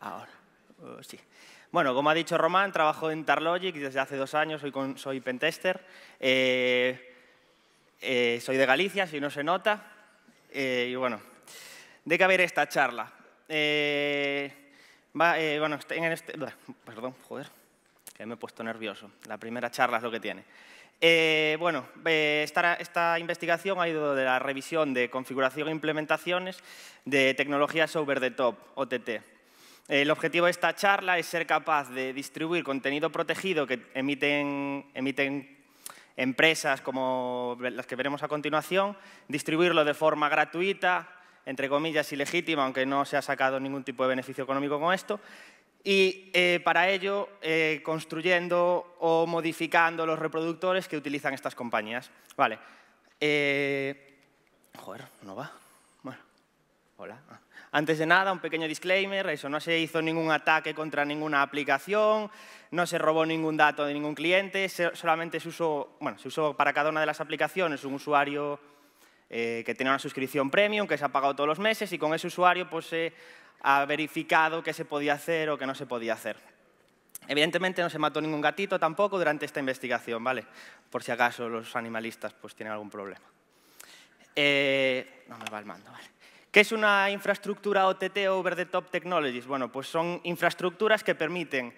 Ahora, uh, sí. Bueno, como ha dicho Román, trabajo en Tarlogic desde hace dos años, soy, soy pentester. Eh, eh, soy de Galicia, si no se nota. Eh, y bueno, de qué haber esta charla. bueno, este, en este, perdón, joder, que me he puesto nervioso. La primera charla es lo que tiene. bueno, esta, esta, investigación ha ido de la revisión de configuración e implementaciones de tecnologías over the top, OTT. El objetivo de esta charla es ser capaz de distribuir contenido protegido que emiten, empresas como las que veremos a continuación, distribuirlo de forma gratuita, entre comillas, ilegítima, aunque no se ha sacado ningún tipo de beneficio económico con esto, y eh, para ello eh, construyendo o modificando los reproductores que utilizan estas compañías. Vale. Eh, joder, no va. Bueno, hola. Ah. Antes de nada, un pequeño disclaimer, eso no se hizo ningún ataque contra ninguna aplicación, no se robó ningún dato de ningún cliente, solamente se usó, bueno, se usó para cada una de las aplicaciones un usuario eh, que tenía una suscripción premium que se ha pagado todos los meses y con ese usuario pues, se ha verificado qué se podía hacer o qué no se podía hacer. Evidentemente no se mató ningún gatito tampoco durante esta investigación, ¿vale? Por si acaso los animalistas pues, tienen algún problema. Eh, no me va el mando, ¿vale? ¿Qué es una infraestructura OTT, Over the Top Technologies? Bueno, pues son infraestructuras que permiten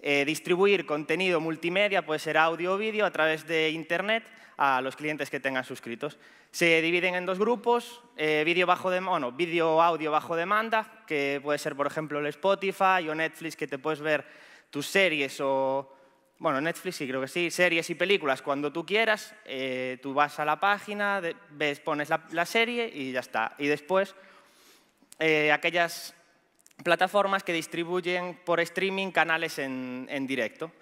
eh, distribuir contenido multimedia, puede ser audio o vídeo, a través de Internet a los clientes que tengan suscritos. Se dividen en dos grupos, eh, vídeo bajo vídeo audio bajo demanda, que puede ser, por ejemplo, el Spotify o Netflix, que te puedes ver tus series o, bueno, Netflix sí, creo que sí. Series y películas, cuando tú quieras, eh, tú vas a la página, ves, pones la, serie y ya está. Y después, eh, aquellas plataformas que distribuyen por streaming canales en, directo.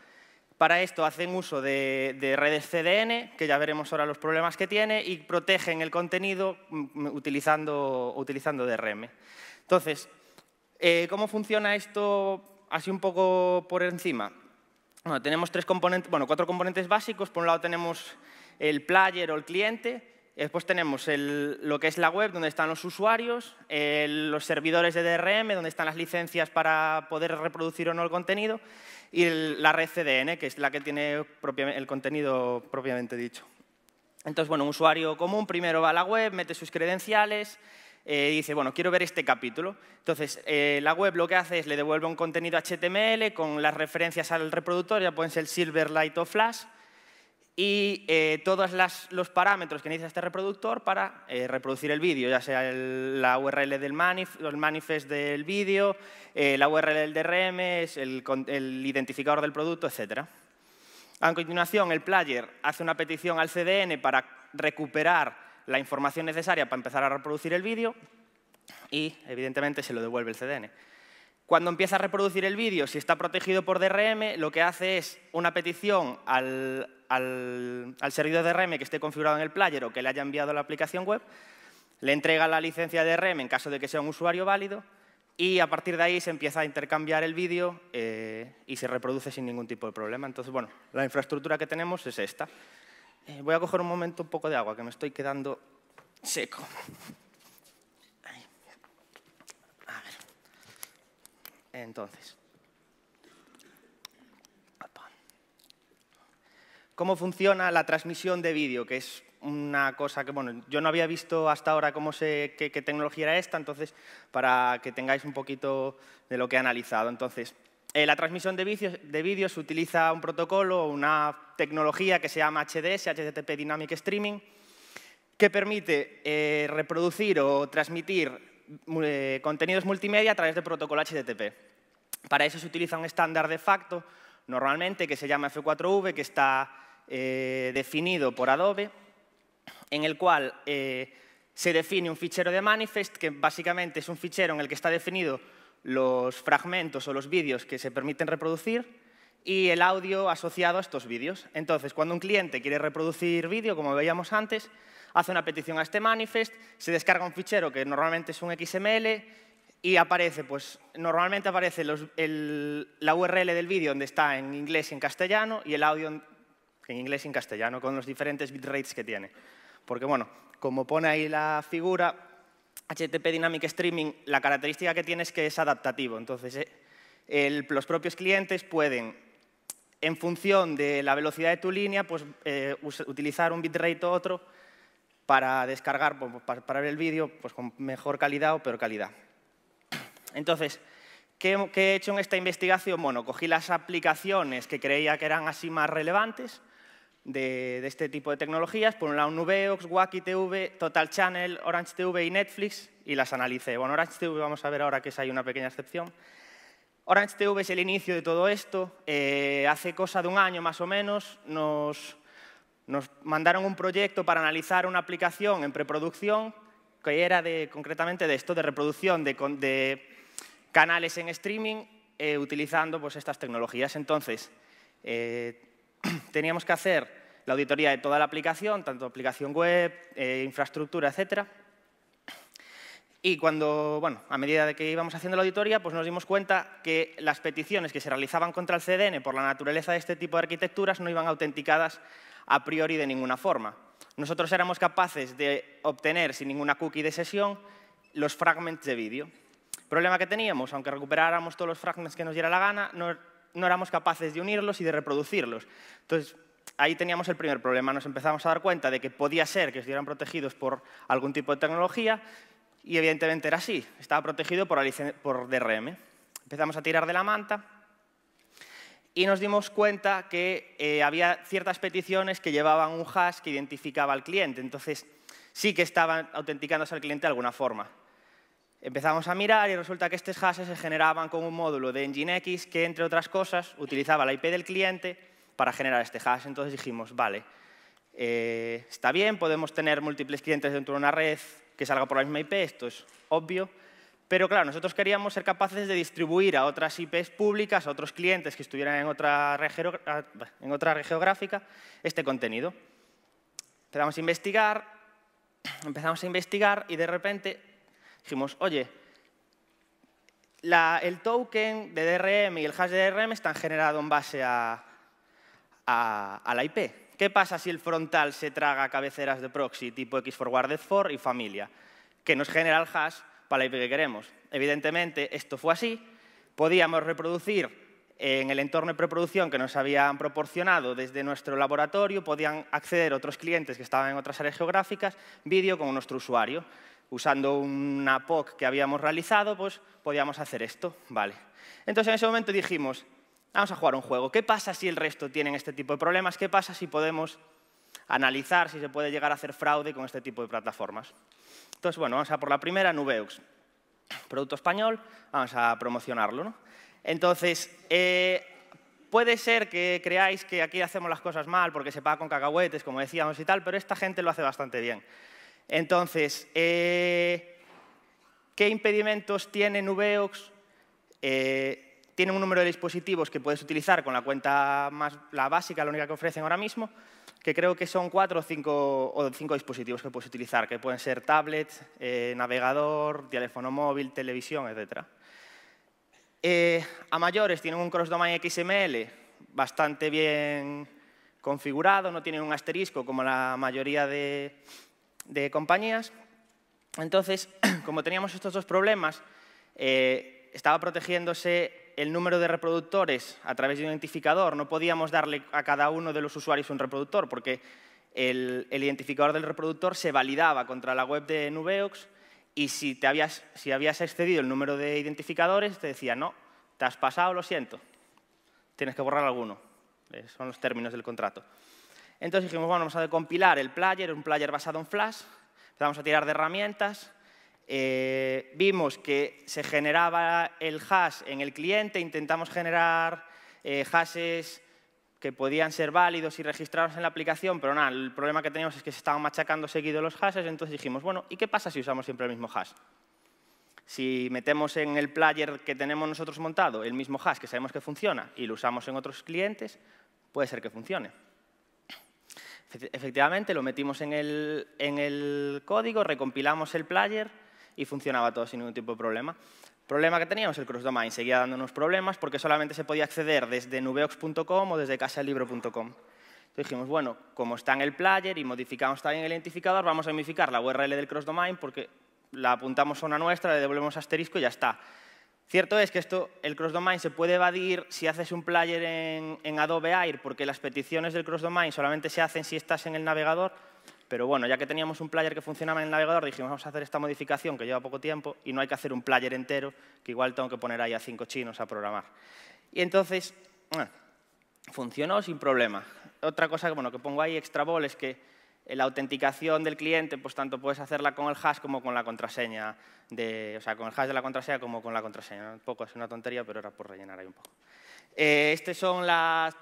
Para esto hacen uso de, redes CDN, que ya veremos ahora los problemas que tiene, y protegen el contenido mm, mm, utilizando, DRM. Entonces, eh, ¿cómo funciona esto así un poco por encima? Bueno, tenemos tres componentes, bueno, cuatro componentes básicos. Por un lado tenemos el player o el cliente, Después tenemos lo que es la web, donde están los usuarios, los servidores de DRM, donde están las licencias para poder reproducir o no el contenido, y la red CDN, que es la que tiene el contenido propiamente dicho. Entonces, bueno, un usuario común primero va a la web, mete sus credenciales, eh, dice, bueno, quiero ver este capítulo. Entonces, eh, la web lo que hace es le devuelve un contenido HTML con las referencias al reproductor, ya pueden ser Silverlight o Flash, y eh, todos los parámetros que necesita este reproductor para reproducir el vídeo, ya sea la URL del manifest del vídeo, la URL del DRM, el, el, identificador del producto, etc. A continuación, el player hace una petición al CDN para recuperar la información necesaria para empezar a reproducir el vídeo y, evidentemente, se lo devuelve el CDN. Cuando empieza a reproducir el vídeo, si está protegido por DRM, lo que hace es una petición al, al, al servidor DRM que esté configurado en el player o que le haya enviado la aplicación web, le entrega la licencia de DRM en caso de que sea un usuario válido y a partir de ahí se empieza a intercambiar el vídeo eh, y se reproduce sin ningún tipo de problema. Entonces, bueno, la infraestructura que tenemos es esta. Eh, voy a coger un momento un poco de agua, que me estoy quedando seco. Entonces. ¿Cómo funciona la transmisión de vídeo? Que es una cosa que, bueno, yo no había visto hasta ahora cómo se, qué, qué tecnología era esta, entonces, para que tengáis un poquito de lo que he analizado. Entonces, eh, la transmisión de vídeos, utiliza un protocolo, o una tecnología que se llama HDS, HTTP Dynamic Streaming, que permite eh, reproducir o transmitir eh, contenidos multimedia a través del protocolo HTTP. Para eso se utiliza un estándar de facto, normalmente, que se llama F4V, que está definido por Adobe, en el cual se define un fichero de manifest, que básicamente es un fichero en el que está definido los fragmentos o los vídeos que se permiten reproducir y el audio asociado a estos vídeos. Entonces, cuando un cliente quiere reproducir vídeo, como veíamos antes, hace una petición a este manifest, se descarga un fichero que normalmente es un XML y aparece, pues normalmente aparece la URL del vídeo donde está en inglés y en castellano y el audio en inglés y en castellano con los diferentes bitrates que tiene. Porque bueno, como pone ahí la figura, HTTP Dynamic Streaming, la característica que tiene es que es adaptativo. Entonces, eh, los propios clientes pueden, en función de la velocidad de tu línea, pues, eh, utilizar un bitrate o otro para descargar, pues, para, ver el vídeo pues, con mejor calidad o peor calidad. Entonces, ¿qué, ¿qué he hecho en esta investigación? Bueno, cogí las aplicaciones que creía que eran así más relevantes, de, este tipo de tecnologías. Por un lado, Nubeox, Wacky TV, Total Channel, Orange TV y Netflix, y las analicé. Bueno, Orange TV vamos a ver ahora que es una pequeña excepción. Orange TV es el inicio de todo esto. Eh, hace cosa de un año más o menos nos, nos mandaron un proyecto para analizar una aplicación en preproducción que era de, concretamente de esto, de reproducción de, canales en streaming eh, utilizando pues, estas tecnologías. Entonces, eh, teníamos que hacer la auditoría de toda la aplicación, tanto aplicación web, eh, infraestructura, etcétera. Y cuando, bueno, a medida de que íbamos haciendo la auditoría, pues nos dimos cuenta que las peticiones que se realizaban contra el CDN por la naturaleza de este tipo de arquitecturas no iban autenticadas a priori de ninguna forma. Nosotros éramos capaces de obtener sin ninguna cookie de sesión los fragments de vídeo. problema que teníamos, aunque recuperáramos todos los fragments que nos diera la gana, no no éramos capaces de unirlos y de reproducirlos. Entonces, ahí teníamos el primer problema. Nos empezamos a dar cuenta de que podía ser que estuvieran protegidos por algún tipo de tecnología y evidentemente era así. Estaba protegido por, por DRM. Empezamos a tirar de la manta y nos dimos cuenta que eh, había ciertas peticiones que llevaban un hash que identificaba al cliente. Entonces, sí que estaban autenticándose al cliente de alguna forma. Empezamos a mirar y resulta que estos hashes se generaban con un módulo de Nginx que, entre otras cosas, utilizaba la IP del cliente para generar este hash. Entonces dijimos, vale, eh, está bien, podemos tener múltiples clientes dentro de una red que salga por la misma IP, esto es obvio, pero claro, nosotros queríamos ser capaces de distribuir a otras IPs públicas, a otros clientes que estuvieran en otra red, ah, en otra geográfica, este contenido. Empezamos a investigar, empezamos a investigar y de repente dijimos, oye, el token de DRM y el hash de DRM están generados en base a, a, la IP. ¿Qué pasa si el frontal se traga cabeceras de proxy tipo X forwarded for y familia? Que nos genera el hash para la IP que queremos. Evidentemente, esto fue así. Podíamos reproducir en el entorno de preproducción que nos habían proporcionado desde nuestro laboratorio, podían acceder otros clientes que estaban en otras áreas geográficas, vídeo con nuestro usuario usando una POC que habíamos realizado, pues podíamos hacer esto. Vale. Entonces en ese momento dijimos, vamos a jugar un juego. ¿Qué pasa si el resto tienen este tipo de problemas? ¿Qué pasa si podemos analizar si se puede llegar a hacer fraude con este tipo de plataformas? Entonces, bueno, vamos a por la primera, Nubeux. Producto español, vamos a promocionarlo. ¿no? Entonces, eh, puede ser que creáis que aquí hacemos las cosas mal porque se paga con cacahuetes, como decíamos y tal, pero esta gente lo hace bastante bien. Entonces, eh, ¿qué impedimentos tiene Nubeox? Eh, tiene un número de dispositivos que puedes utilizar con la cuenta más la básica, la única que ofrecen ahora mismo, que creo que son cuatro o cinco, o cinco dispositivos que puedes utilizar, que pueden ser tablet, eh, navegador, teléfono móvil, televisión, etc. a mayores tienen un cross-domain XML bastante bien configurado, no tienen un asterisco como la mayoría de, de compañías. Entonces, como teníamos estos dos problemas, eh, estaba protegiéndose el número de reproductores a través de un identificador. No podíamos darle a cada uno de los usuarios un reproductor porque el, identificador del reproductor se validaba contra la web de Nubeox y si, habías, si habías excedido el número de identificadores te decía, no, te has pasado, lo siento, tienes que borrar alguno. Eh, son los términos del contrato. Entonces dijimos, bueno, vamos a compilar el player, un player basado en Flash, vamos a tirar de herramientas, eh, vimos que se generaba el hash en el cliente, intentamos generar eh, hashes que podían ser válidos y registrados en la aplicación, pero nada, el problema que teníamos es que se estaban machacando seguido los hashes, entonces dijimos, bueno, ¿y qué pasa si usamos siempre el mismo hash? Si metemos en el player que tenemos nosotros montado el mismo hash que sabemos que funciona y lo usamos en otros clientes, puede ser que funcione. Efectivamente, lo metimos en el, en el código, recompilamos el player y funcionaba todo sin ningún tipo de problema. El problema que teníamos, el cross-domain seguía dándonos problemas porque solamente se podía acceder desde nubeox.com o desde casalibro.com. Entonces dijimos, bueno, como está en el player y modificamos también el identificador, vamos a modificar la URL del cross-domain porque la apuntamos a una nuestra, le devolvemos asterisco y ya está. Cierto es que esto, el cross-domain se puede evadir si haces un player en, Adobe Air, porque las peticiones del cross-domain solamente se hacen si estás en el navegador, pero bueno, ya que teníamos un player que funcionaba en el navegador, dijimos, vamos a hacer esta modificación que lleva poco tiempo y no hay que hacer un player entero, que igual tengo que poner ahí a cinco chinos a programar. Y entonces, funcionó sin problema. Otra cosa bueno, que pongo ahí extra bol es que eh, la autenticación del cliente, pues tanto puedes hacerla con el hash como con la contraseña, de, o sea, con el hash de la contraseña como con la contraseña. Un poco es una tontería, pero era por rellenar ahí un poco. Eh, Estas son las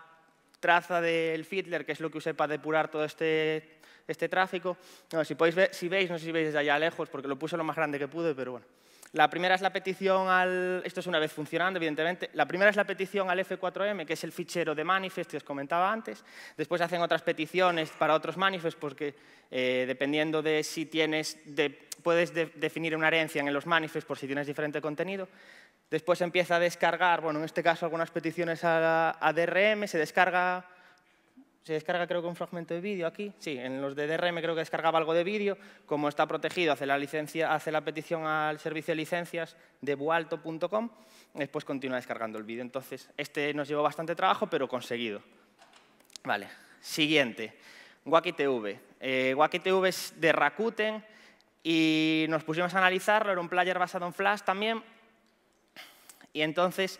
traza del fiddler, que es lo que usé para depurar todo este, este tráfico. No, si, podéis ver, si veis, no sé si veis desde allá lejos, porque lo puse lo más grande que pude, pero bueno. La primera es la petición al... Esto es una vez funcionando, evidentemente. La primera es la petición al F4M, que es el fichero de manifest que os comentaba antes. Después hacen otras peticiones para otros manifest porque eh, dependiendo de si tienes... puedes definir una herencia en los manifest por si tienes diferente contenido. Después empieza a descargar, bueno, en este caso algunas peticiones a, a DRM, se descarga se descarga creo que un fragmento de vídeo aquí. Sí, en los de DRM creo que descargaba algo de vídeo. Como está protegido, hace la, licencia, la petición al servicio de licencias de bualto.com, después continúa descargando el vídeo. Entonces, este nos llevó bastante trabajo, pero conseguido. Vale, siguiente. guakitv eh, es de Rakuten y nos pusimos a analizarlo. Era un player basado en Flash también. Y entonces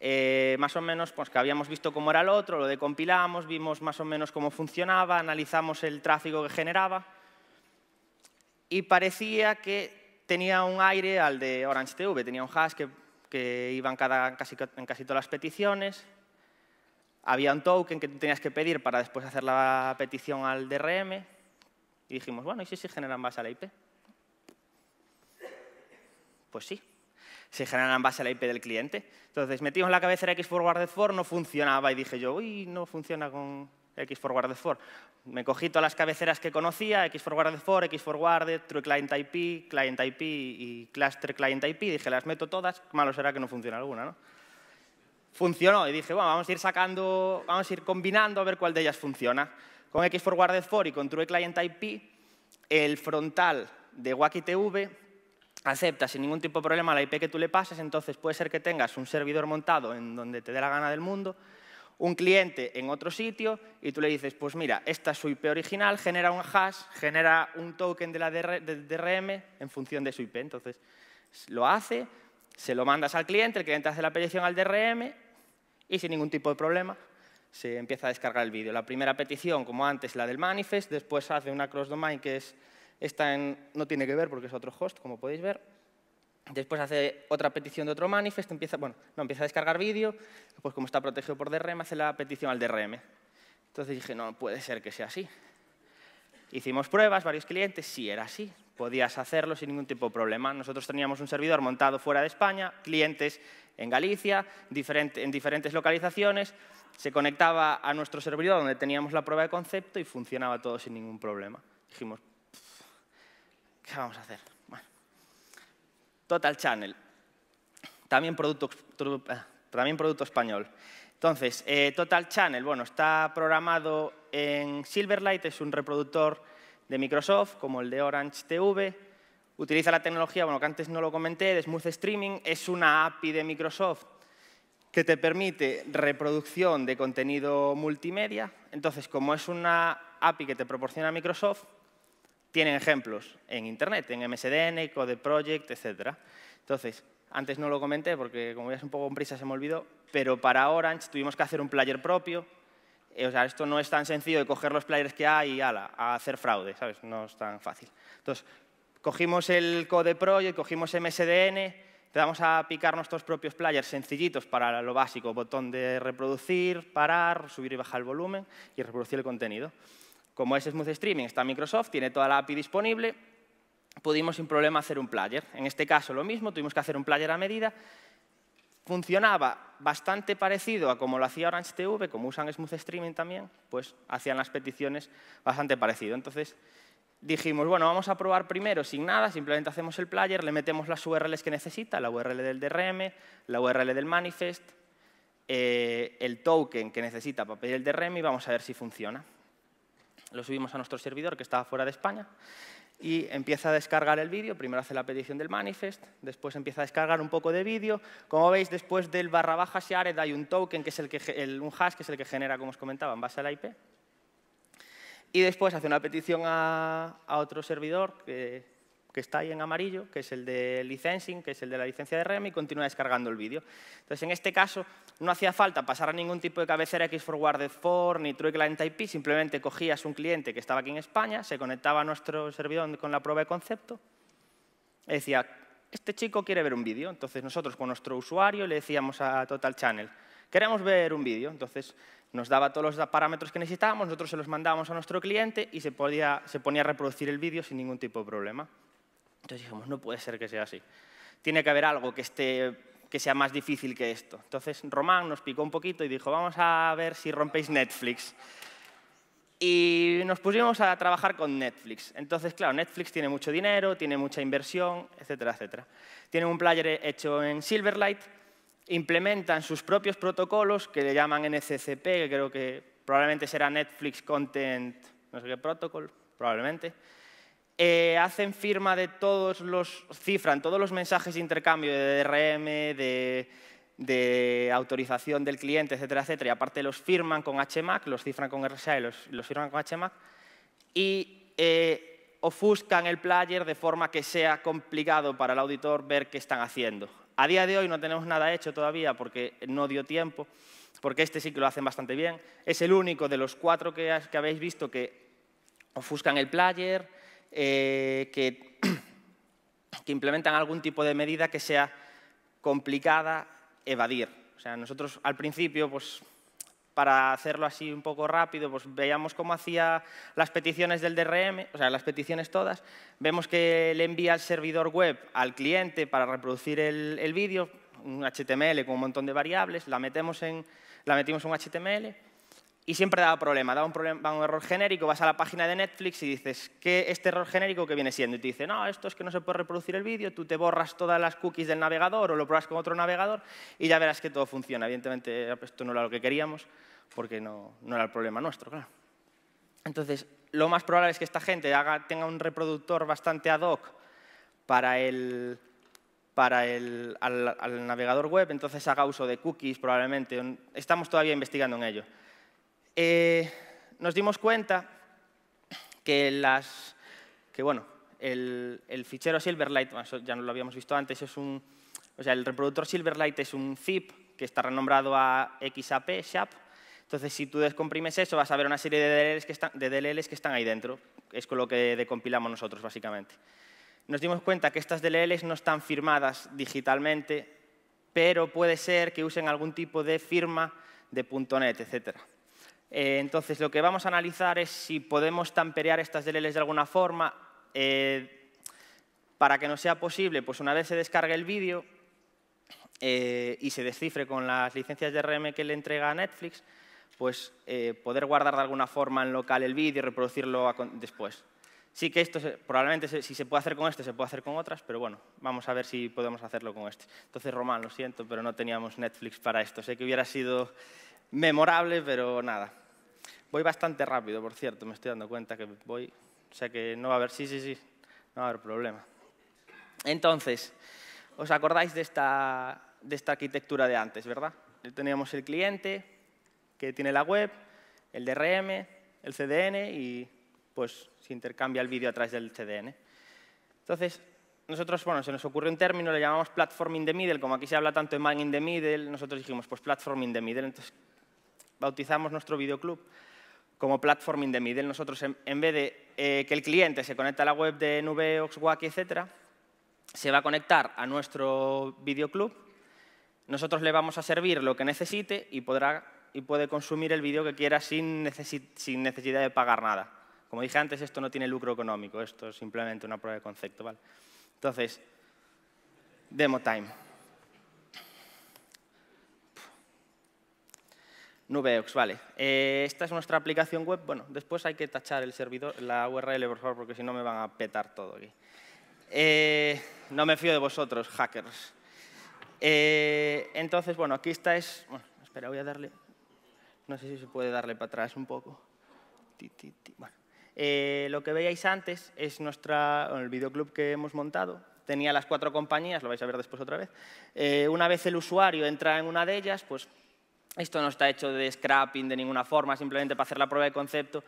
eh, más o menos pues, que habíamos visto cómo era el otro, lo decompilamos, vimos más o menos cómo funcionaba, analizamos el tráfico que generaba y parecía que tenía un aire al de Orange TV, tenía un hash que, que iba en, cada, casi, en casi todas las peticiones, había un token que tenías que pedir para después hacer la petición al DRM y dijimos, bueno, ¿y si se generan base a la IP? Pues sí, se generan en base a la IP del cliente. Entonces metimos la cabecera X Forwarded for, no funcionaba y dije yo, uy, no funciona con X Forwarded for. Me cogí todas las cabeceras que conocía, X Forwarded for, X Forwarded, True Client IP, Client IP y Cluster Client IP. Dije, las meto todas, malo será que no funcione alguna, ¿no? Funcionó y dije, bueno, vamos a ir sacando, vamos a ir combinando a ver cuál de ellas funciona. Con X Forwarded for y con True Client IP, el frontal de WakiTV acepta sin ningún tipo de problema la IP que tú le pases, entonces puede ser que tengas un servidor montado en donde te dé la gana del mundo, un cliente en otro sitio y tú le dices, pues mira, esta es su IP original, genera un hash, genera un token de la DRM en función de su IP. Entonces lo hace, se lo mandas al cliente, el cliente hace la petición al DRM y sin ningún tipo de problema se empieza a descargar el vídeo. La primera petición, como antes, la del manifest, después hace una cross-domain que es esta en, no tiene que ver porque es otro host, como podéis ver. Después hace otra petición de otro manifesto, empieza, bueno, no, empieza a descargar vídeo, pues como está protegido por DRM, hace la petición al DRM. Entonces dije, no puede ser que sea así. Hicimos pruebas, varios clientes, sí era así. Podías hacerlo sin ningún tipo de problema. Nosotros teníamos un servidor montado fuera de España, clientes en Galicia, en diferentes localizaciones. Se conectaba a nuestro servidor donde teníamos la prueba de concepto y funcionaba todo sin ningún problema. Dijimos, ¿Qué vamos a hacer? Total Channel, también producto, ah, también producto español. Entonces, eh, Total Channel, bueno, está programado en Silverlight, es un reproductor de Microsoft, como el de Orange TV. Utiliza la tecnología, bueno, que antes no lo comenté, de Smooth Streaming. Es una API de Microsoft que te permite reproducción de contenido multimedia. Entonces, como es una API que te proporciona Microsoft, tienen ejemplos en Internet, en MSDN, Code Project, etc. Entonces, antes no lo comenté porque como ya es un poco con prisa se me olvidó, pero para Orange tuvimos que hacer un player propio. Eh, o sea, esto no es tan sencillo de coger los players que hay y ala, hacer fraude, ¿sabes? No es tan fácil. Entonces, cogimos el Code Project, cogimos MSDN, empezamos a picar nuestros propios players sencillitos para lo básico, botón de reproducir, parar, subir y bajar el volumen y reproducir el contenido. Como es Smooth Streaming, está Microsoft, tiene toda la API disponible, pudimos sin problema hacer un player. En este caso lo mismo, tuvimos que hacer un player a medida. Funcionaba bastante parecido a como lo hacía Orange TV, como usan Smooth Streaming también, pues hacían las peticiones bastante parecido. Entonces dijimos, bueno, vamos a probar primero sin nada, simplemente hacemos el player, le metemos las URLs que necesita, la URL del DRM, la URL del manifest, eh, el token que necesita para pedir el DRM y vamos a ver si funciona lo subimos a nuestro servidor que estaba fuera de España y empieza a descargar el vídeo. Primero hace la petición del manifest, después empieza a descargar un poco de vídeo. Como veis, después del barra baja are, hay un token, que es el que, un hash, que es el que genera, como os comentaba, en base al la IP. Y después hace una petición a otro servidor, que que está ahí en amarillo, que es el de licensing, que es el de la licencia de REM, y continúa descargando el vídeo. Entonces, en este caso, no hacía falta pasar a ningún tipo de cabecera x 4 for 4 ni True Client IP, simplemente cogías un cliente que estaba aquí en España, se conectaba a nuestro servidor con la prueba de concepto, y decía, este chico quiere ver un vídeo. Entonces, nosotros con nuestro usuario le decíamos a Total Channel, queremos ver un vídeo. Entonces, nos daba todos los parámetros que necesitábamos, nosotros se los mandábamos a nuestro cliente y se, podía, se ponía a reproducir el vídeo sin ningún tipo de problema. Entonces dijimos, no puede ser que sea así. Tiene que haber algo que, sea más difícil que esto. Entonces Román nos picó un poquito y dijo, vamos a ver si rompéis Netflix. Y nos pusimos a trabajar con Netflix. Entonces, claro, Netflix tiene mucho dinero, tiene mucha inversión, etcétera, etcétera. tiene un player hecho en Silverlight, implementan sus propios protocolos que le llaman NCCP, que creo que probablemente será Netflix Content, no sé qué protocol, probablemente. Eh, hacen firma de todos los, cifran todos los mensajes de intercambio de DRM, de, autorización del cliente, etcétera, etcétera, y aparte los firman con HMAC, los cifran con RSA y los, firman con HMAC, y eh, ofuscan el player de forma que sea complicado para el auditor ver qué están haciendo. A día de hoy no tenemos nada hecho todavía porque no dio tiempo, porque este sí que lo hacen bastante bien. Es el único de los cuatro que habéis visto que ofuscan el player, eh, que, implementan algún tipo de medida que sea complicada evadir. O sea, nosotros al principio, pues para hacerlo así un poco rápido, pues veíamos cómo hacía las peticiones del DRM, o sea, las peticiones todas, vemos que le envía al servidor web al cliente para reproducir el, vídeo, un HTML con un montón de variables, la, metemos en, la metimos en un HTML, y siempre daba problema, daba un, problema, un error genérico, vas a la página de Netflix y dices, ¿qué este error genérico que viene siendo? Y te dice, no, esto es que no se puede reproducir el vídeo, tú te borras todas las cookies del navegador o lo pruebas con otro navegador y ya verás que todo funciona. Evidentemente esto no era lo que queríamos porque no, era el problema nuestro, claro. Entonces, lo más probable es que esta gente haga, tenga un reproductor bastante ad hoc para el, para el navegador web, entonces haga uso de cookies probablemente. Estamos todavía investigando en ello. Eh, nos dimos cuenta que, bueno, el, fichero Silverlight, ya no lo habíamos visto antes, es un, o sea, el reproductor Silverlight es un zip que está renombrado a XAP, SHAP. Entonces, si tú descomprimes eso, vas a ver una serie de DLLs que están, ahí dentro. Es con lo que decompilamos nosotros, básicamente. Nos dimos cuenta que estas DLLs no están firmadas digitalmente, pero puede ser que usen algún tipo de firma de .NET, etcétera. Eh, entonces, lo que vamos a analizar es si podemos tamperear estas DLLs de alguna forma. Eh, para que no sea posible, pues una vez se descargue el vídeo eh, y se descifre con las licencias de RM que le entrega Netflix, pues poder guardar de alguna forma en local el vídeo y reproducirlo después. Sí que esto probablemente si se puede hacer con este, se puede hacer con otras, pero bueno, vamos a ver si podemos hacerlo con este. Entonces, Román, lo siento, pero no teníamos Netflix para esto. Sé que hubiera sido memorable, pero nada. Voy bastante rápido, por cierto, me estoy dando cuenta que voy, o sea que no va a haber, sí, sí, sí, no va a haber problema. Entonces, ¿os acordáis de esta, de esta arquitectura de antes, verdad? Teníamos el cliente que tiene la web, el DRM, el CDN y pues se intercambia el vídeo a través del CDN. Entonces, nosotros, bueno, se nos ocurrió un término, le llamamos platform in the middle, como aquí se habla tanto de man in the middle, nosotros dijimos, pues platform in the middle, entonces bautizamos nuestro videoclub como platforming de Middle. Nosotros, en, vez de eh, que el cliente se conecte a la web de Nube, Oxwaki, etc., se va a conectar a nuestro videoclub. Nosotros le vamos a servir lo que necesite y, podrá, y puede consumir el vídeo que quiera sin, sin necesidad de pagar nada. Como dije antes, esto no tiene lucro económico, esto es simplemente una prueba de concepto. ¿vale? Entonces, demo time. Nubeox, vale. Eh, esta es nuestra aplicación web. Bueno, después hay que tachar el servidor, la URL, por favor, porque si no me van a petar todo aquí. Eh, no me fío de vosotros, hackers. Eh, entonces, bueno, aquí está. es... Bueno, espera, voy a darle... No sé si se puede darle para atrás un poco. Bueno. lo que veíais antes es nuestra, el videoclub que hemos montado, tenía las cuatro compañías, lo vais a ver después otra vez. una vez el usuario entra en una de ellas, pues esto no está hecho de scrapping de ninguna forma, simplemente para hacer la prueba de concepto.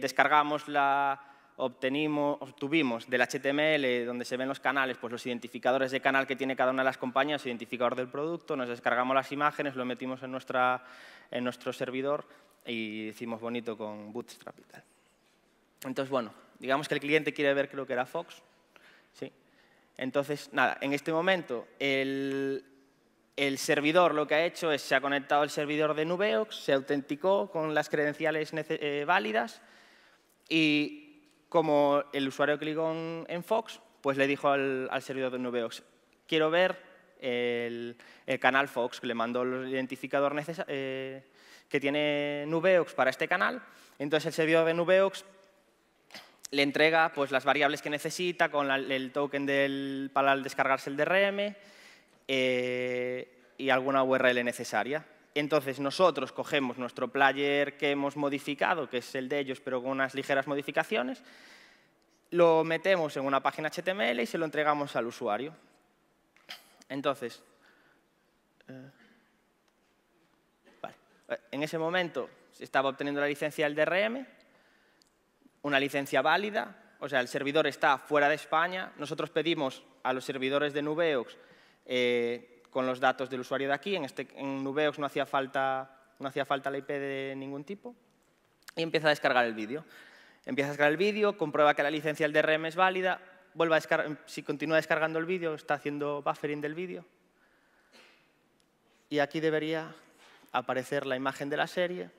descargamos la, obtenimos, obtuvimos del HTML, donde se ven los canales, pues los identificadores de canal que tiene cada una de las compañías, identificador del producto, nos descargamos las imágenes, lo metimos en, nuestra, en nuestro servidor y hicimos bonito con Bootstrap y tal. Entonces, bueno, digamos que el cliente quiere ver, creo que era Fox. ¿sí? Entonces, nada, en este momento el, el servidor lo que ha hecho es se ha conectado al servidor de Nubeox, se autenticó con las credenciales eh, válidas y como el usuario clicó en Fox, pues le dijo al, servidor de Nubeox, quiero ver el, canal Fox, le mandó el identificador eh, que tiene Nubeox para este canal. Entonces el servidor de Nubeox le entrega pues, las variables que necesita con el token para descargarse el DRM, eh, y alguna URL necesaria. Entonces nosotros cogemos nuestro player que hemos modificado, que es el de ellos, pero con unas ligeras modificaciones, lo metemos en una página HTML y se lo entregamos al usuario. Entonces, eh, eh, en ese momento se estaba obteniendo la licencia del DRM, una licencia válida, o sea, el servidor está fuera de España, nosotros pedimos a los servidores de Nubeox eh, con los datos del usuario de aquí. En, este, Nubeox no hacía, falta, no hacía falta la IP de ningún tipo. Y empieza a descargar el vídeo. Empieza a descargar el vídeo, comprueba que la licencia del DRM es válida, vuelve a descargar, si continúa descargando el vídeo, está haciendo buffering del vídeo. Y aquí debería aparecer la imagen de la serie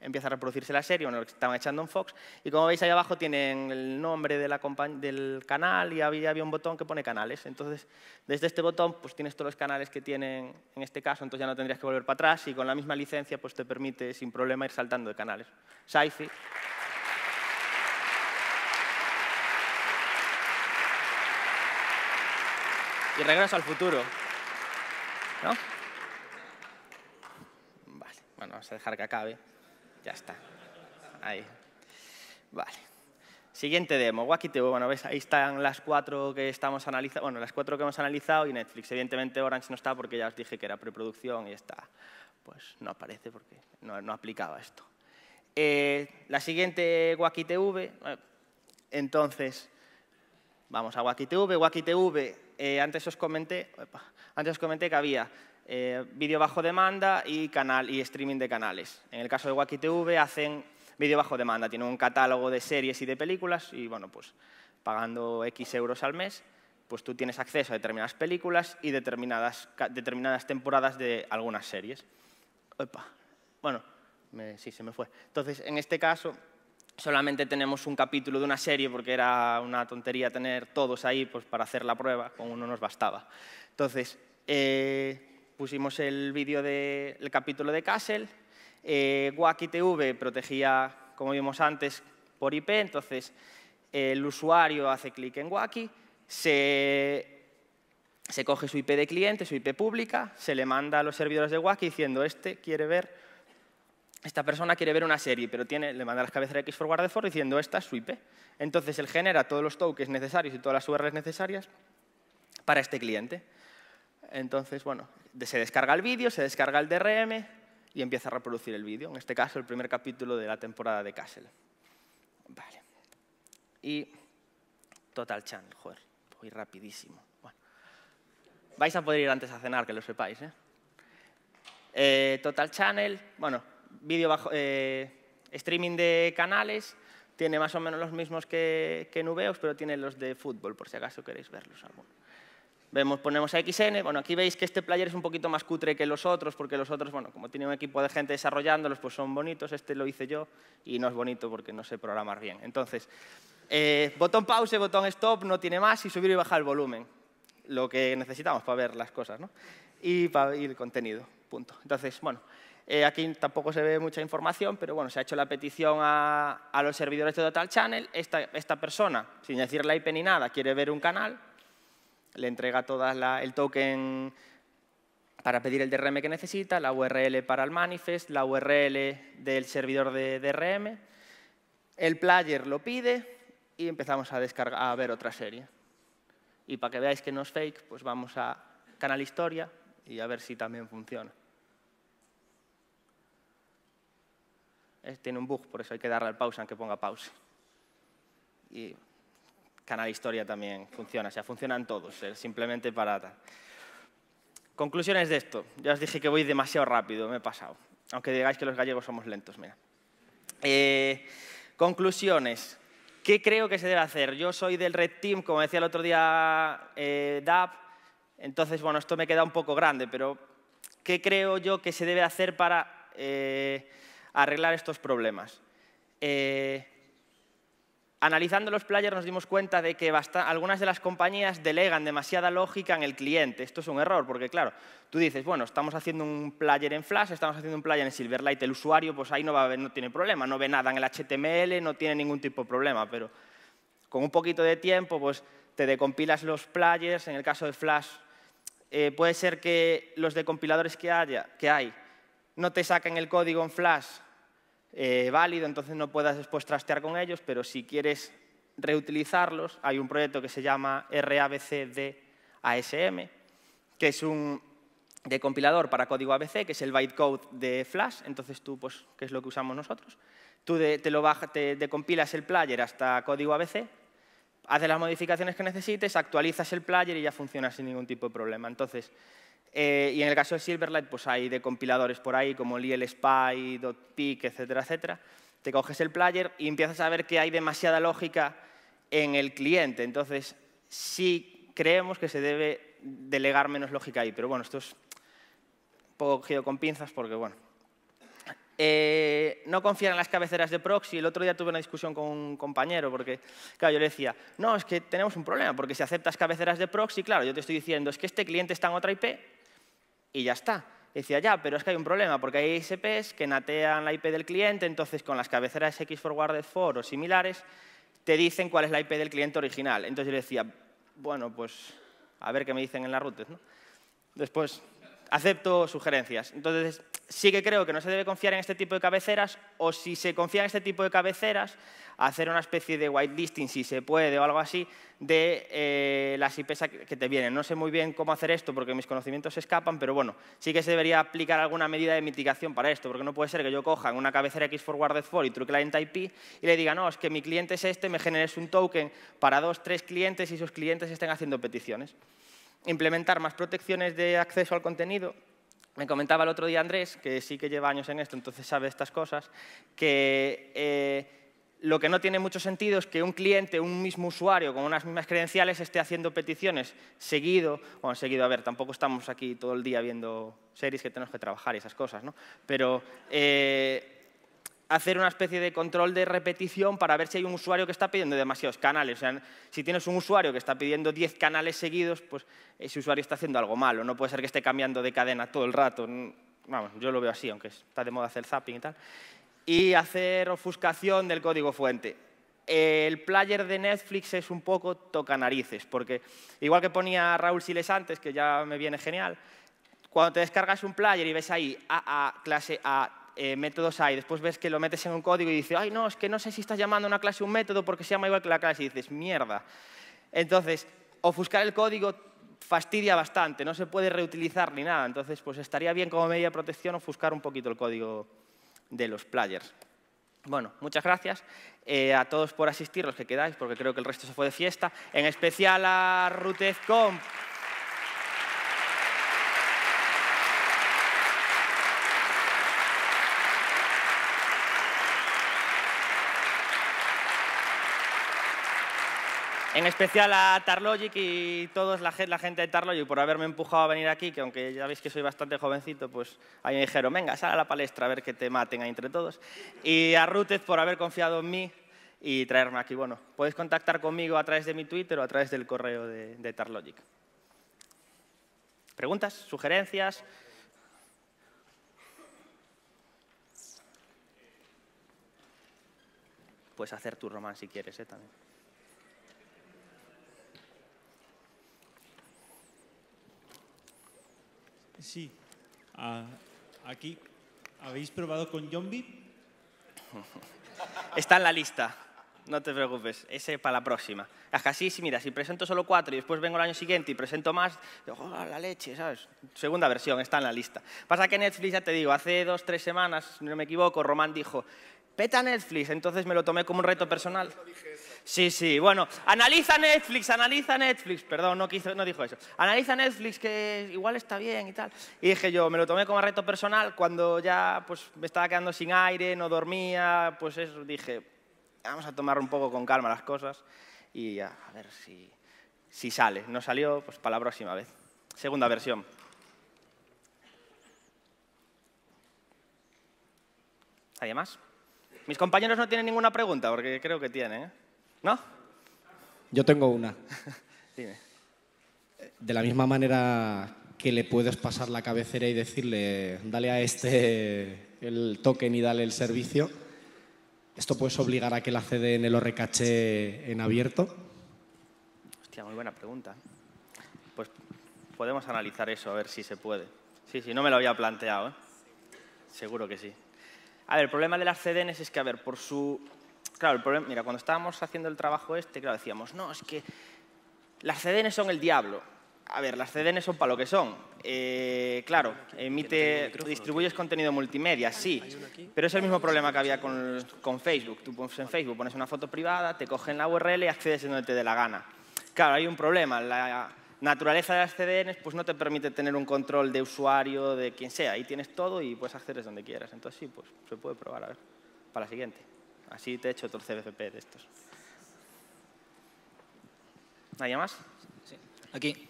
empieza a reproducirse la serie, bueno, lo que estaban echando en Fox, y como veis ahí abajo tienen el nombre de del canal y había, había, un botón que pone canales. Entonces, desde este botón pues tienes todos los canales que tienen en este caso, entonces ya no tendrías que volver para atrás y con la misma licencia pues te permite sin problema ir saltando de canales. Sci-fi. Y regreso al futuro. ¿No? Vale, bueno, vamos a dejar que acabe. Ya está. Ahí. Vale. Siguiente demo, Guakitv. Bueno, ves, ahí están las cuatro que estamos analizando, bueno, las cuatro que hemos analizado y Netflix. Evidentemente Orange no está porque ya os dije que era preproducción y está. Pues no aparece porque no, no aplicaba esto. Eh, la siguiente, Wacky Entonces, vamos a Wacky TV. Eh, antes, os comenté, antes os comenté que había eh, vídeo bajo demanda y, canal, y streaming de canales. En el caso de Wacky TV hacen vídeo bajo demanda, tienen un catálogo de series y de películas y bueno, pues pagando X euros al mes, pues tú tienes acceso a determinadas películas y determinadas, determinadas temporadas de algunas series. Opa. Bueno, sí, se me fue. Entonces, en este caso, solamente tenemos un capítulo de una serie porque era una tontería tener todos ahí pues, para hacer la prueba, con uno nos bastaba. Entonces, eh, pusimos el vídeo del capítulo de Castle, eh, TV protegía, como vimos antes, por IP, entonces el usuario hace clic en Wacky, se, se coge su IP de cliente, su IP pública, se le manda a los servidores de Wacky diciendo este quiere ver esta persona quiere ver una serie, pero tiene, le manda las cabezas X for de for diciendo esta swipe. Entonces él genera todos los tokens necesarios y todas las URLs necesarias para este cliente. Entonces, bueno, se descarga el vídeo, se descarga el DRM y empieza a reproducir el vídeo. En este caso, el primer capítulo de la temporada de Castle. Vale. Y Total Channel, joder, voy rapidísimo. Bueno. Vais a poder ir antes a cenar, que lo sepáis. ¿eh? Eh, total Channel, bueno, vídeo bajo, eh, streaming de canales, tiene más o menos los mismos que, que Nubeos, pero tiene los de fútbol, por si acaso queréis verlos Vemos, ponemos a XN, bueno, aquí veis que este player es un poquito más cutre que los otros, porque los otros, bueno, como tiene un equipo de gente desarrollándolos, pues son bonitos, este lo hice yo y no es bonito porque no sé programar bien. Entonces, eh, botón pause, botón stop, no tiene más y subir y bajar el volumen, lo que necesitamos para ver las cosas, ¿no? Y para ir el contenido, punto. Entonces, bueno, eh, aquí tampoco se ve mucha información, pero bueno, se ha hecho la petición a, los servidores de Total Channel. Esta, persona, sin decir la IP ni nada, quiere ver un canal, le entrega todo el token para pedir el DRM que necesita, la URL para el manifest, la URL del servidor de DRM. El player lo pide y empezamos a, descargar, a ver otra serie. Y para que veáis que no es fake, pues vamos a Canal Historia y a ver si también funciona. tiene un bug, por eso hay que darle al pausa aunque ponga pause. Y Canal Historia también funciona, o sea, funcionan todos, eh, simplemente para... Conclusiones de esto. Ya os dije que voy demasiado rápido, me he pasado. Aunque digáis que los gallegos somos lentos, mira. Eh, conclusiones. ¿Qué creo que se debe hacer? Yo soy del Red Team, como decía el otro día eh, DAP, entonces, bueno, esto me queda un poco grande, pero ¿qué creo yo que se debe hacer para... Eh, arreglar estos problemas. Eh, analizando los players nos dimos cuenta de que algunas de las compañías delegan demasiada lógica en el cliente. Esto es un error, porque claro, tú dices, bueno, estamos haciendo un player en Flash, estamos haciendo un player en Silverlight, el usuario pues ahí no, va a ver, no tiene problema, no ve nada en el HTML, no tiene ningún tipo de problema, pero con un poquito de tiempo pues te decompilas los players, en el caso de Flash eh, puede ser que los decompiladores que, haya, que hay no te saquen el código en Flash eh, válido, entonces no puedas después trastear con ellos, pero si quieres reutilizarlos, hay un proyecto que se llama RABCDASM, que es un de compilador para código ABC, que es el bytecode de Flash, entonces tú, pues, que es lo que usamos nosotros, tú te, lo el player hasta código ABC, haces las modificaciones que necesites, actualizas el player y ya funciona sin ningún tipo de problema. Entonces, eh, y en el caso de Silverlight, pues hay de compiladores por ahí, como Liel Spy, .pic, etcétera, etcétera. Te coges el player y empiezas a ver que hay demasiada lógica en el cliente. Entonces, sí creemos que se debe delegar menos lógica ahí. Pero bueno, esto es un poco cogido con pinzas porque, bueno, eh, no confiar en las cabeceras de proxy. El otro día tuve una discusión con un compañero porque, claro, yo le decía, no, es que tenemos un problema, porque si aceptas cabeceras de proxy, claro, yo te estoy diciendo, es que este cliente está en otra IP y ya está. decía, ya, pero es que hay un problema, porque hay ISPs que natean la IP del cliente, entonces con las cabeceras X Forwarded for o similares, te dicen cuál es la IP del cliente original. Entonces yo decía, bueno, pues a ver qué me dicen en la routes. Después, acepto sugerencias. Entonces, sí que creo que no se debe confiar en este tipo de cabeceras o si se confía en este tipo de cabeceras, hacer una especie de listing, si se puede o algo así, de eh, las IPs que te vienen. No sé muy bien cómo hacer esto porque mis conocimientos se escapan, pero bueno, sí que se debería aplicar alguna medida de mitigación para esto, porque no puede ser que yo coja una cabecera X forwarded for y true client IP y le diga, no, es que mi cliente es este, me generes un token para dos, tres clientes y sus clientes estén haciendo peticiones. Implementar más protecciones de acceso al contenido, me comentaba el otro día Andrés, que sí que lleva años en esto, entonces sabe estas cosas, que eh, lo que no tiene mucho sentido es que un cliente, un mismo usuario con unas mismas credenciales esté haciendo peticiones seguido, bueno, seguido, a ver, tampoco estamos aquí todo el día viendo series que tenemos que trabajar y esas cosas, ¿no? Pero... Eh, hacer una especie de control de repetición para ver si hay un usuario que está pidiendo demasiados canales. si tienes un usuario que está pidiendo 10 canales seguidos, pues ese usuario está haciendo algo malo. No puede ser que esté cambiando de cadena todo el rato. Mm, vamos, yo lo veo así, aunque está de moda hacer zapping y tal. Y hacer ofuscación del código fuente. El player de Netflix es un poco toca narices, porque igual que ponía Raúl Siles antes, que ya me viene genial, cuando te descargas un player y ves ahí AA, clase A, eh, métodos hay. Después ves que lo metes en un código y dices, ay, no, es que no sé si estás llamando a una clase un método porque se llama igual que la clase. Y dices, mierda. Entonces, ofuscar el código fastidia bastante, no se puede reutilizar ni nada. Entonces, pues estaría bien como media de protección ofuscar un poquito el código de los players. Bueno, muchas gracias eh, a todos por asistir, los que quedáis, porque creo que el resto se fue de fiesta. En especial a Rutezcom. En especial a Tarlogic y toda la, gente de Tarlogic por haberme empujado a venir aquí, que aunque ya veis que soy bastante jovencito, pues ahí me dijeron, venga, sal a la palestra a ver que te maten ahí entre todos. Y a Rutez por haber confiado en mí y traerme aquí. Bueno, podéis contactar conmigo a través de mi Twitter o a través del correo de, de Tarlogic. ¿Preguntas? ¿Sugerencias? Puedes hacer tu román si quieres, ¿eh? También. Sí. Ah, aquí, ¿habéis probado con Zombie. Está en la lista. No te preocupes, ese para la próxima. Es que así, mira, si presento solo cuatro y después vengo el año siguiente y presento más, digo, oh, la leche, ¿sabes? Segunda versión, está en la lista. Pasa que Netflix, ya te digo, hace dos, tres semanas, si no me equivoco, Román dijo, peta Netflix, entonces me lo tomé como un reto personal. Sí, sí, bueno, analiza Netflix, analiza Netflix, perdón, no, no dijo eso. Analiza Netflix, que igual está bien y tal. Y dije yo, me lo tomé como reto personal, cuando ya pues, me estaba quedando sin aire, no dormía, pues eso, dije, vamos a tomar un poco con calma las cosas y a ver si, sale. No salió, pues para la próxima vez. Segunda versión. ¿Alguien más? Mis compañeros no tienen ninguna pregunta, porque creo que tienen. ¿eh? ¿No? Yo tengo una. Dime. De la misma manera que le puedes pasar la cabecera y decirle, dale a este el token y dale el servicio, ¿esto puedes obligar a que la CDN lo recache en abierto? Hostia, muy buena pregunta. Pues podemos analizar eso, a ver si se puede. Sí, sí, no me lo había planteado. ¿eh? Seguro que sí. A ver, el problema de las CDN es que, a ver, por su claro, el problema, mira, cuando estábamos haciendo el trabajo este, claro, decíamos, no, es que las CDN son el diablo. A ver, las CDN son para lo que son. Eh, claro, emite, distribuyes contenido multimedia, sí, pero es el mismo problema que había con, con Facebook. Tú pones en Facebook, pones una foto privada, te cogen la URL y accedes en donde te dé la gana. Claro, hay un problema. La naturaleza de las CDNs pues, no te permite tener un control de usuario, de quien sea. Ahí tienes todo y puedes acceder donde quieras. Entonces sí, pues se puede probar. A ver, para la siguiente. Así te he hecho otro BPP de estos. ¿Nadie más? Aquí.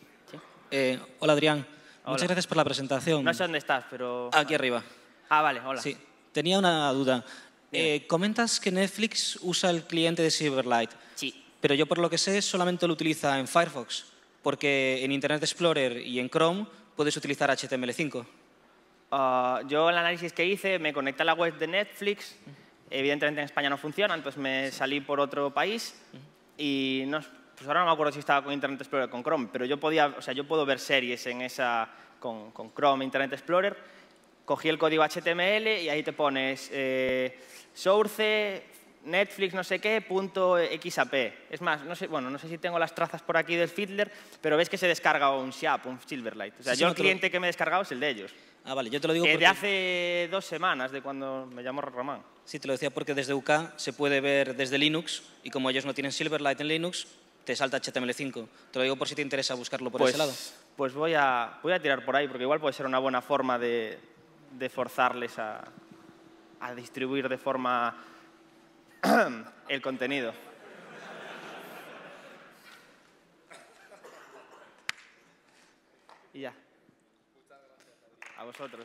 Eh, hola, Adrián. Muchas gracias por la presentación. No sé dónde estás, pero... Ah, aquí arriba. Ah, vale, hola. Sí. Tenía una duda. Eh, comentas que Netflix usa el cliente de Silverlight. Sí. Pero yo, por lo que sé, solamente lo utiliza en Firefox. Porque en Internet Explorer y en Chrome puedes utilizar HTML5. Ah, yo el análisis que hice, me conecta a la web de Netflix, evidentemente en España no funciona, entonces me salí por otro país y no, pues ahora no me acuerdo si estaba con Internet Explorer o con Chrome, pero yo, podía, o sea, yo puedo ver series en esa, con, con Chrome, Internet Explorer. Cogí el código HTML y ahí te pones eh, source, Netflix, no sé qué, punto XAP. Es más, no sé, bueno, no sé si tengo las trazas por aquí del Fiddler, pero ves que se descarga un SHAP, un Silverlight. O sea, yo el cliente que me he descargado es el de ellos. Ah, vale, yo te lo digo. porque... hace dos semanas, de cuando me llamó Román. Sí, te lo decía porque desde UK se puede ver desde Linux y como ellos no tienen Silverlight en Linux, te salta HTML5. Te lo digo por si te interesa buscarlo por ese pues, lado. Pues voy a, tirar por ahí porque igual puede ser una buena forma de, forzarles a, a distribuir de forma el contenido. Y ya. A vosotros.